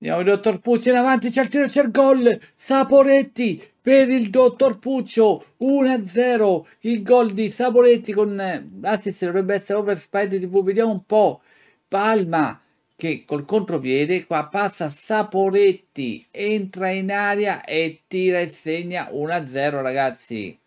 Andiamo, dottor Puccio, in avanti, c'è il tiro, c'è il gol. Saporetti per il dottor Puccio, 1-0. Il gol di Saporetti con eh, assist dovrebbe essere over di TV. Vediamo un po'. Palma che col contropiede qua passa Saporetti, entra in aria e tira e segna 1-0 ragazzi.